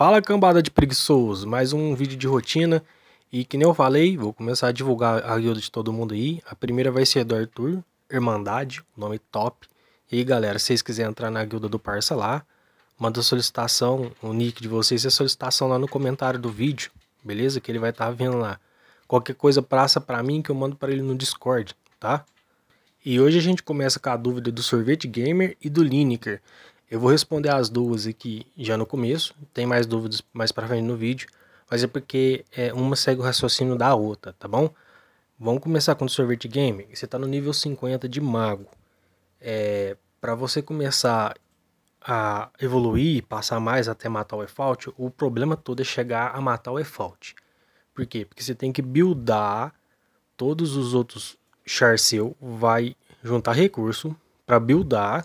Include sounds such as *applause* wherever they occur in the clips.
Fala cambada de preguiçosos, mais um vídeo de rotina e que nem eu falei, vou começar a divulgar a guilda de todo mundo aí. A primeira vai ser do Arthur, Irmandade, nome top. E aí galera, se vocês quiserem entrar na guilda do Parça lá, manda a solicitação, o nick de vocês e é a solicitação lá no comentário do vídeo, beleza? Que ele vai estar tá vendo lá. Qualquer coisa praça para mim que eu mando para ele no Discord, tá? E hoje a gente começa com a dúvida do Sorvete Gamer e do Lineker. Eu vou responder as duas aqui já no começo, tem mais dúvidas mais para frente no vídeo, mas é porque é, uma segue o raciocínio da outra, tá bom? Vamos começar com o sorvete game. Você está no nível 50 de mago. É, para você começar a evoluir, passar mais até matar o Efault, o problema todo é chegar a matar o Efault. Por quê? Porque você tem que buildar todos os outros char seu, vai juntar recurso para buildar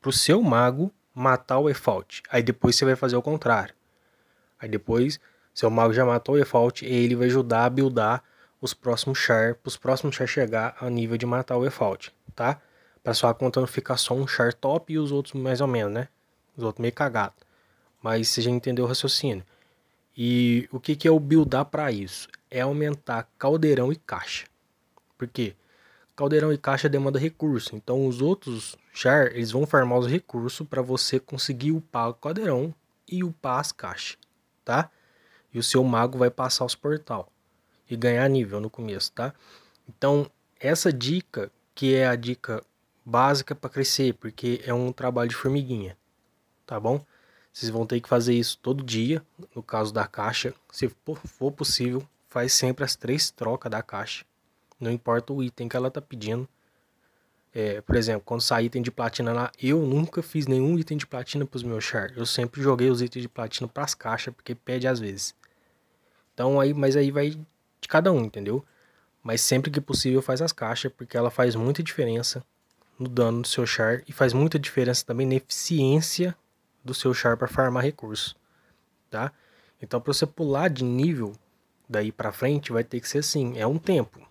para o seu mago matar o Efault. Aí depois você vai fazer o contrário. Aí depois, seu mago já matou o Efault e ele vai ajudar a buildar os próximos char, os próximos char chegar a nível de matar o Efault, tá? Pra sua conta não ficar só um char top e os outros mais ou menos, né? Os outros meio cagados. Mas você já entendeu o raciocínio. E o que, que é o buildar para isso? É aumentar caldeirão e caixa. Por quê? Caldeirão e caixa demanda recurso. Então os outros char, eles vão farmar os recursos para você conseguir upar o quadrão e upar as caixas, tá? E o seu mago vai passar os portal e ganhar nível no começo, tá? Então, essa dica, que é a dica básica para crescer, porque é um trabalho de formiguinha, tá bom? Vocês vão ter que fazer isso todo dia, no caso da caixa, se for possível, faz sempre as três trocas da caixa, não importa o item que ela tá pedindo é, por exemplo, quando sai item de platina lá, eu nunca fiz nenhum item de platina para os meus char. Eu sempre joguei os itens de platina para as caixas, porque pede às vezes. Então aí, mas aí vai de cada um, entendeu? Mas sempre que possível faz as caixas, porque ela faz muita diferença no dano do seu char e faz muita diferença também na eficiência do seu char para farmar recurso, tá? Então para você pular de nível daí para frente vai ter que ser assim, é um tempo.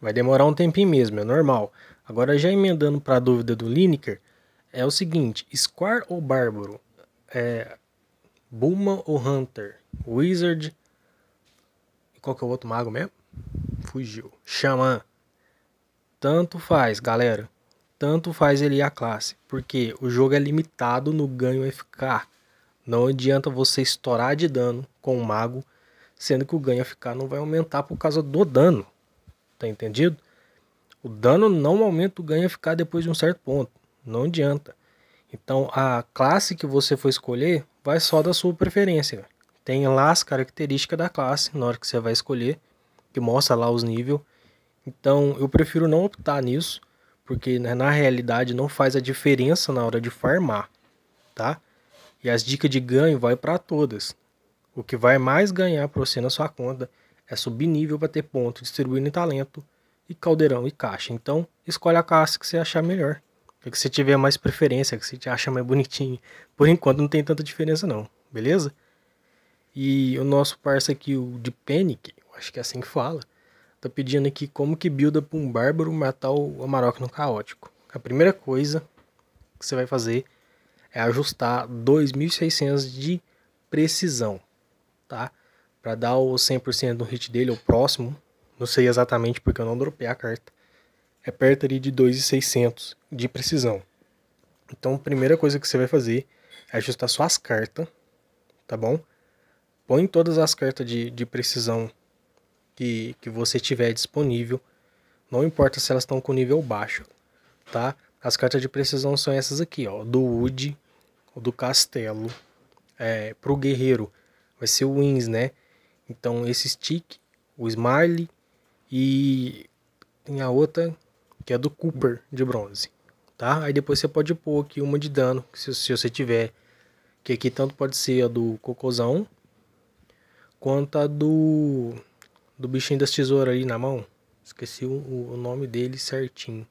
Vai demorar um tempinho mesmo, é normal. Agora, já emendando para a dúvida do Lineker, é o seguinte: Squar ou Bárbaro? É, Bulma ou Hunter? Wizard? e Qual que é o outro mago mesmo? Fugiu. Xamã. Tanto faz, galera. Tanto faz ele ir à classe. Porque o jogo é limitado no ganho FK. Não adianta você estourar de dano com o mago, sendo que o ganho FK não vai aumentar por causa do dano. Tá entendido? O dano não aumenta o ganho a ficar depois de um certo ponto. Não adianta. Então a classe que você for escolher vai só da sua preferência. Tem lá as características da classe na hora que você vai escolher, que mostra lá os níveis. Então eu prefiro não optar nisso, porque né, na realidade não faz a diferença na hora de farmar, tá? E as dicas de ganho vai para todas. O que vai mais ganhar para você na sua conta é subir nível para ter ponto, distribuindo talento e caldeirão e caixa. Então, escolhe a caixa que você achar melhor. Que você tiver mais preferência, que você acha mais bonitinho. Por enquanto não tem tanta diferença não, beleza? E o nosso parça aqui, o de Panic, acho que é assim que fala, tá pedindo aqui como que builda pra um bárbaro matar o Amarok no caótico. A primeira coisa que você vai fazer é ajustar 2.600 de precisão, tá? para dar o 100% do hit dele, ou próximo, não sei exatamente porque eu não dropei a carta, é perto ali de 2,600 de precisão. Então, a primeira coisa que você vai fazer é ajustar suas cartas, tá bom? Põe todas as cartas de, de precisão que, que você tiver disponível, não importa se elas estão com nível baixo, tá? As cartas de precisão são essas aqui, ó, do Wood, do Castelo, é, pro Guerreiro, vai ser o Wins, né? Então esse stick, o Smiley e tem a outra que é do Cooper de bronze, tá? Aí depois você pode pôr aqui uma de dano, se, se você tiver, que aqui tanto pode ser a do Cocôzão quanto a do do bichinho das tesouras ali na mão. Esqueci o, o nome dele certinho.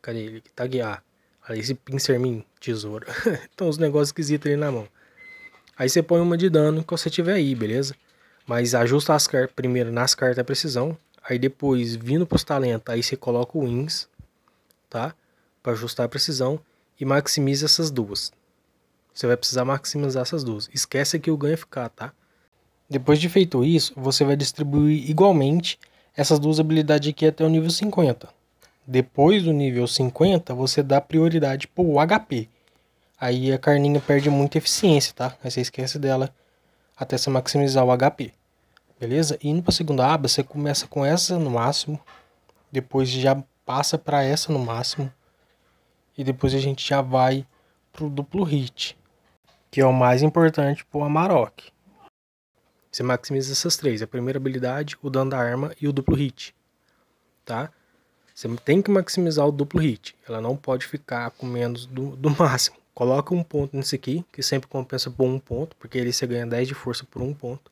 Cadê ele? Tá guiar. Ah, esse pincermin, tesoura. então os *laughs* negócios esquisitos ali na mão. Aí você põe uma de dano que você tiver aí, beleza? mas ajusta as cartas primeiro nas cartas a precisão, aí depois vindo para os talentos, aí você coloca o wins, tá? Para ajustar a precisão e maximiza essas duas. Você vai precisar maximizar essas duas. Esquece que o ganho é ficar, tá? Depois de feito isso, você vai distribuir igualmente essas duas habilidades aqui até o nível 50. Depois do nível 50, você dá prioridade para o HP. Aí a carninha perde muita eficiência, tá? Aí você esquece dela até você maximizar o HP beleza? E indo para a segunda aba, você começa com essa no máximo, depois já passa para essa no máximo, e depois a gente já vai para o duplo hit, que é o mais importante para o Amarok. Você maximiza essas três, a primeira habilidade, o dano da arma e o duplo hit, tá? Você tem que maximizar o duplo hit, ela não pode ficar com menos do, do máximo. Coloca um ponto nesse aqui, que sempre compensa por um ponto, porque ele você ganha 10 de força por um ponto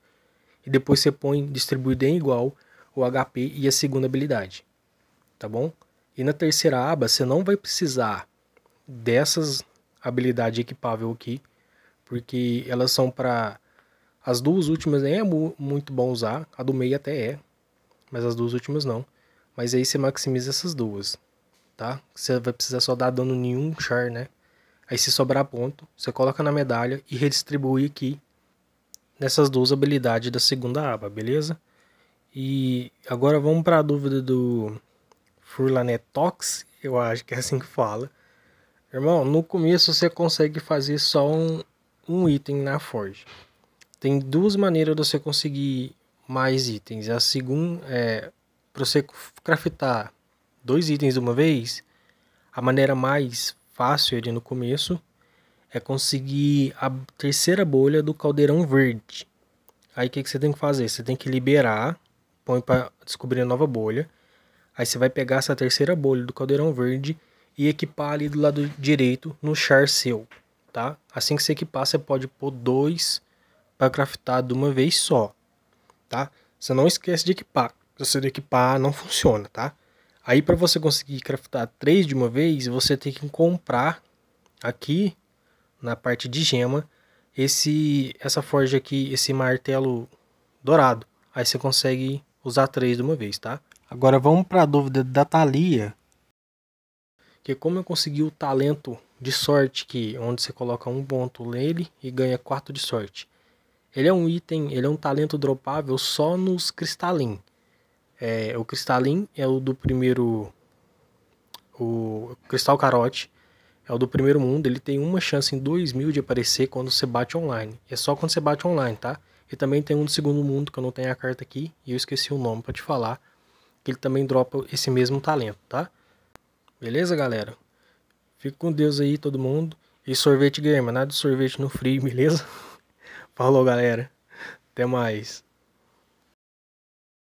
e depois você põe distribuído em igual o HP e a segunda habilidade, tá bom? E na terceira aba você não vai precisar dessas habilidades equipável aqui, porque elas são para as duas últimas nem é muito bom usar, a do meio até é, mas as duas últimas não. Mas aí você maximiza essas duas, tá? Você vai precisar só dar dano nenhum char, né? Aí se sobrar ponto, você coloca na medalha e redistribui aqui nessas duas habilidades da segunda aba, beleza? E agora vamos para a dúvida do Furlanetox, eu acho que é assim que fala. Irmão, no começo você consegue fazer só um, um item na Forge. Tem duas maneiras de você conseguir mais itens. A segunda é para você craftar dois itens de uma vez. A maneira mais fácil ali é no começo é conseguir a terceira bolha do caldeirão verde. Aí o que, que você tem que fazer? Você tem que liberar, põe para descobrir a nova bolha. Aí você vai pegar essa terceira bolha do caldeirão verde e equipar ali do lado direito no char seu, tá? Assim que você equipar, você pode pôr dois para craftar de uma vez só, tá? Você não esquece de equipar. Se você não equipar, não funciona, tá? Aí para você conseguir craftar três de uma vez, você tem que comprar aqui na parte de gema, esse essa forja aqui, esse martelo dourado. Aí você consegue usar três de uma vez, tá? Agora vamos para a dúvida da Thalia. Que como eu consegui o talento de sorte, que onde você coloca um ponto nele e ganha 4 de sorte. Ele é um item, ele é um talento dropável só nos cristalin. É, o cristalin é o do primeiro. O cristal carote é o do primeiro mundo, ele tem uma chance em 2 mil de aparecer quando você bate online. E é só quando você bate online, tá? E também tem um do segundo mundo, que eu não tenho a carta aqui, e eu esqueci o nome para te falar, que ele também dropa esse mesmo talento, tá? Beleza, galera? Fico com Deus aí, todo mundo. E sorvete gamer, nada de sorvete no frio, *laughs* beleza? Falou, galera. Até mais.